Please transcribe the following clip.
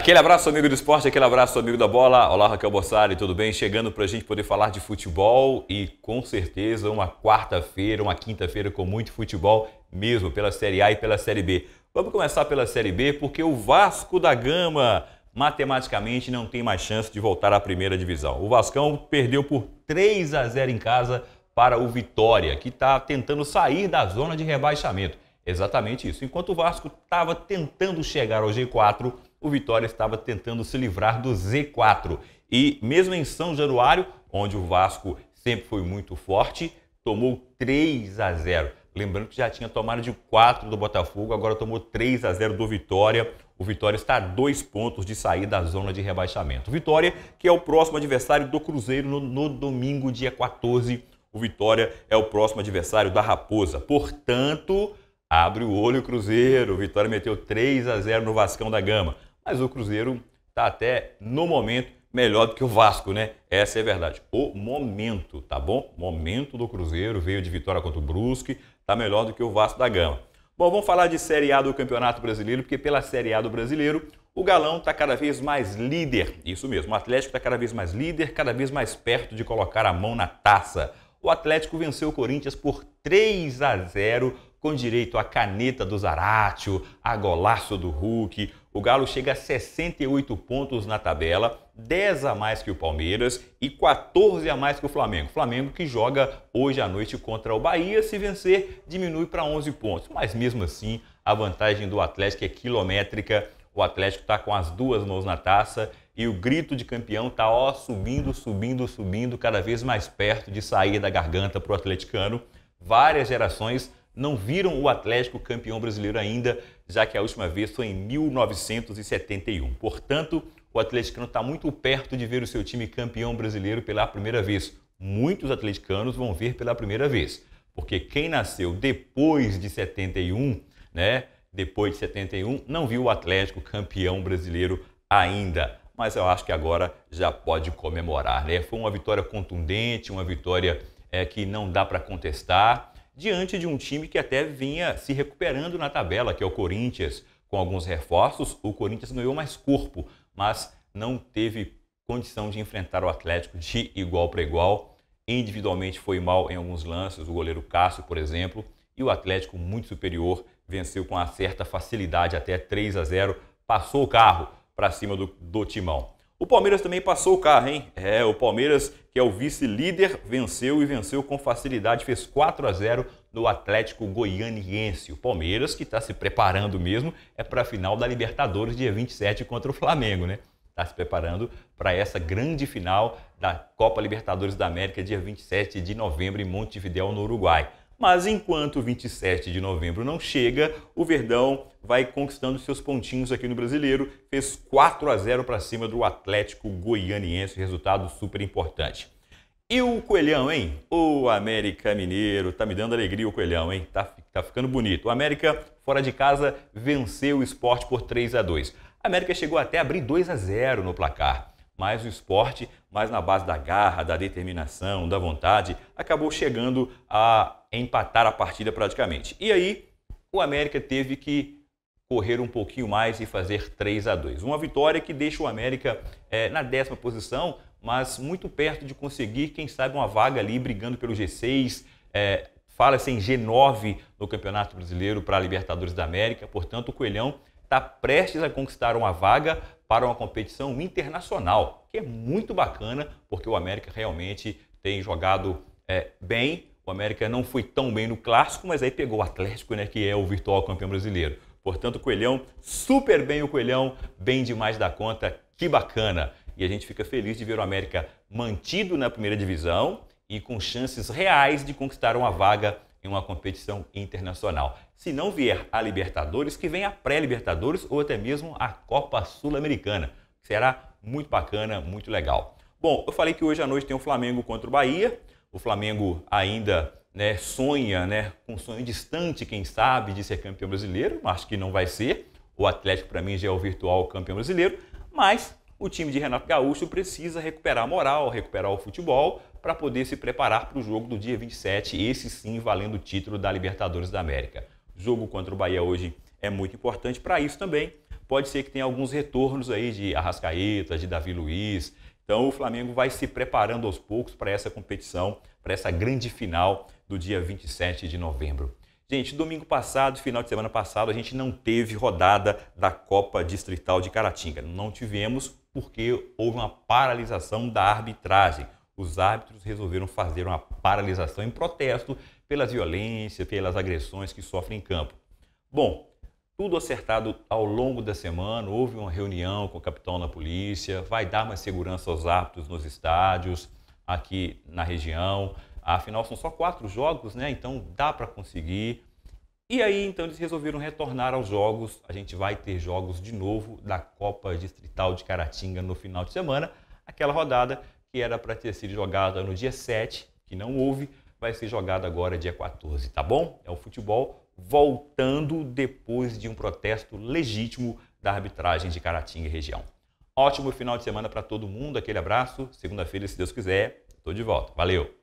Aquele abraço, amigo do esporte, aquele abraço, amigo da bola. Olá, Raquel Bossari, tudo bem? Chegando para a gente poder falar de futebol e com certeza uma quarta-feira, uma quinta-feira com muito futebol mesmo, pela Série A e pela Série B. Vamos começar pela Série B porque o Vasco da Gama matematicamente não tem mais chance de voltar à primeira divisão. O Vascão perdeu por 3 a 0 em casa para o Vitória, que está tentando sair da zona de rebaixamento. Exatamente isso. Enquanto o Vasco estava tentando chegar ao G4, o Vitória estava tentando se livrar do Z4. E mesmo em São Januário, onde o Vasco sempre foi muito forte, tomou 3 a 0. Lembrando que já tinha tomado de 4 do Botafogo, agora tomou 3 a 0 do Vitória. O Vitória está a dois pontos de sair da zona de rebaixamento. Vitória, que é o próximo adversário do Cruzeiro no, no domingo, dia 14. O Vitória é o próximo adversário da Raposa. Portanto, abre o olho, Cruzeiro. O Vitória meteu 3 a 0 no Vascão da Gama mas o Cruzeiro está até no momento melhor do que o Vasco, né? Essa é a verdade. O momento, tá bom? Momento do Cruzeiro veio de vitória contra o Brusque, tá melhor do que o Vasco da Gama. Bom, vamos falar de Série A do Campeonato Brasileiro, porque pela Série A do Brasileiro, o Galão está cada vez mais líder. Isso mesmo, o Atlético está cada vez mais líder, cada vez mais perto de colocar a mão na taça. O Atlético venceu o Corinthians por 3 a 0 com direito à caneta do Zaratio, a golaço do Hulk. O Galo chega a 68 pontos na tabela, 10 a mais que o Palmeiras e 14 a mais que o Flamengo. Flamengo que joga hoje à noite contra o Bahia, se vencer, diminui para 11 pontos. Mas mesmo assim, a vantagem do Atlético é quilométrica. O Atlético está com as duas mãos na taça e o grito de campeão está ó subindo, subindo, subindo, cada vez mais perto de sair da garganta para o atleticano. Várias gerações não viram o Atlético campeão brasileiro ainda, já que a última vez foi em 1971. Portanto, o atleticano está muito perto de ver o seu time campeão brasileiro pela primeira vez. Muitos atleticanos vão ver pela primeira vez, porque quem nasceu depois de 71, né, depois de 71, não viu o Atlético campeão brasileiro ainda. Mas eu acho que agora já pode comemorar, né? Foi uma vitória contundente, uma vitória é, que não dá para contestar diante de um time que até vinha se recuperando na tabela, que é o Corinthians. Com alguns reforços, o Corinthians ganhou mais corpo, mas não teve condição de enfrentar o Atlético de igual para igual. Individualmente foi mal em alguns lances, o goleiro Cássio, por exemplo, e o Atlético muito superior venceu com uma certa facilidade até 3 a 0, passou o carro para cima do, do Timão. O Palmeiras também passou o carro, hein? É, o Palmeiras, que é o vice-líder, venceu e venceu com facilidade, fez 4 a 0 no Atlético Goianiense. O Palmeiras, que está se preparando mesmo, é para a final da Libertadores, dia 27, contra o Flamengo, né? Está se preparando para essa grande final da Copa Libertadores da América, dia 27 de novembro, em Montevideo, no Uruguai. Mas enquanto 27 de novembro não chega, o Verdão vai conquistando seus pontinhos aqui no Brasileiro. Fez 4 a 0 para cima do Atlético Goianiense, resultado super importante. E o Coelhão, hein? O América Mineiro, tá me dando alegria o Coelhão, hein? Tá, tá ficando bonito. O América, fora de casa, venceu o esporte por 3 a 2 A América chegou até a abrir 2 a 0 no placar mas o esporte, mais na base da garra, da determinação, da vontade, acabou chegando a empatar a partida praticamente. E aí, o América teve que correr um pouquinho mais e fazer 3 a 2 Uma vitória que deixa o América é, na décima posição, mas muito perto de conseguir, quem sabe, uma vaga ali brigando pelo G6. É, Fala-se em G9 no Campeonato Brasileiro para a Libertadores da América, portanto, o Coelhão está prestes a conquistar uma vaga para uma competição internacional, que é muito bacana, porque o América realmente tem jogado é, bem. O América não foi tão bem no clássico, mas aí pegou o Atlético, né, que é o virtual campeão brasileiro. Portanto, o Coelhão, super bem o Coelhão, bem demais da conta, que bacana. E a gente fica feliz de ver o América mantido na primeira divisão e com chances reais de conquistar uma vaga em uma competição internacional. Se não vier a Libertadores, que venha a pré-Libertadores ou até mesmo a Copa Sul-Americana, será muito bacana, muito legal. Bom, eu falei que hoje à noite tem o Flamengo contra o Bahia. O Flamengo ainda né, sonha, né, com um sonho distante, quem sabe, de ser campeão brasileiro. Acho que não vai ser. O Atlético, para mim, já é o virtual campeão brasileiro. Mas o time de Renato Gaúcho precisa recuperar a moral, recuperar o futebol para poder se preparar para o jogo do dia 27, esse sim valendo o título da Libertadores da América. O jogo contra o Bahia hoje é muito importante para isso também. Pode ser que tenha alguns retornos aí de Arrascaeta, de Davi Luiz. Então o Flamengo vai se preparando aos poucos para essa competição, para essa grande final do dia 27 de novembro. Gente, domingo passado, final de semana passado, a gente não teve rodada da Copa Distrital de Caratinga. Não tivemos porque houve uma paralisação da arbitragem os árbitros resolveram fazer uma paralisação em protesto pelas violências, pelas agressões que sofrem em campo. Bom, tudo acertado ao longo da semana, houve uma reunião com o capitão da polícia, vai dar mais segurança aos árbitros nos estádios, aqui na região. Afinal, são só quatro jogos, né? Então dá para conseguir. E aí, então, eles resolveram retornar aos jogos. A gente vai ter jogos de novo da Copa Distrital de Caratinga no final de semana. Aquela rodada que era para ter sido jogada no dia 7, que não houve, vai ser jogada agora dia 14, tá bom? É o futebol voltando depois de um protesto legítimo da arbitragem de Caratinga e região. Ótimo final de semana para todo mundo, aquele abraço. Segunda-feira, se Deus quiser, estou de volta. Valeu!